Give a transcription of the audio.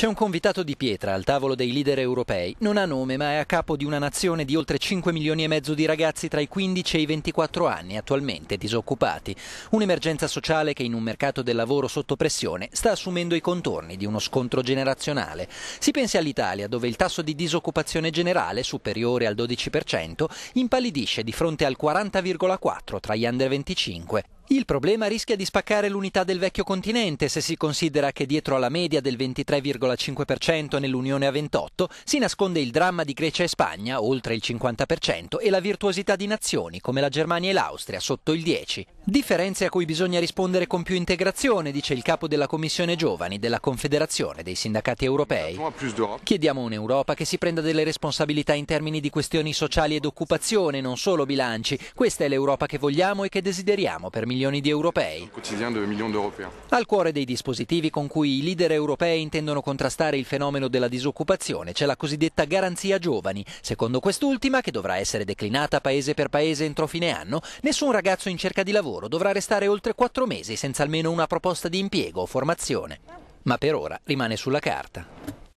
C'è un convitato di pietra al tavolo dei leader europei. Non ha nome, ma è a capo di una nazione di oltre 5 milioni e mezzo di ragazzi tra i 15 e i 24 anni, attualmente disoccupati. Un'emergenza sociale che in un mercato del lavoro sotto pressione sta assumendo i contorni di uno scontro generazionale. Si pensi all'Italia, dove il tasso di disoccupazione generale, superiore al 12%, impallidisce di fronte al 40,4% tra gli under 25. Il problema rischia di spaccare l'unità del vecchio continente se si considera che dietro alla media del 23,5% nell'Unione a 28 si nasconde il dramma di Grecia e Spagna, oltre il 50%, e la virtuosità di nazioni come la Germania e l'Austria, sotto il 10%. Differenze a cui bisogna rispondere con più integrazione, dice il capo della Commissione Giovani della Confederazione dei Sindacati Europei. Chiediamo un'Europa che si prenda delle responsabilità in termini di questioni sociali ed occupazione, non solo bilanci. Questa è l'Europa che vogliamo e che desideriamo per migliorare milioni di europei. Al cuore dei dispositivi con cui i leader europei intendono contrastare il fenomeno della disoccupazione c'è la cosiddetta garanzia giovani. Secondo quest'ultima, che dovrà essere declinata paese per paese entro fine anno, nessun ragazzo in cerca di lavoro dovrà restare oltre quattro mesi senza almeno una proposta di impiego o formazione. Ma per ora rimane sulla carta.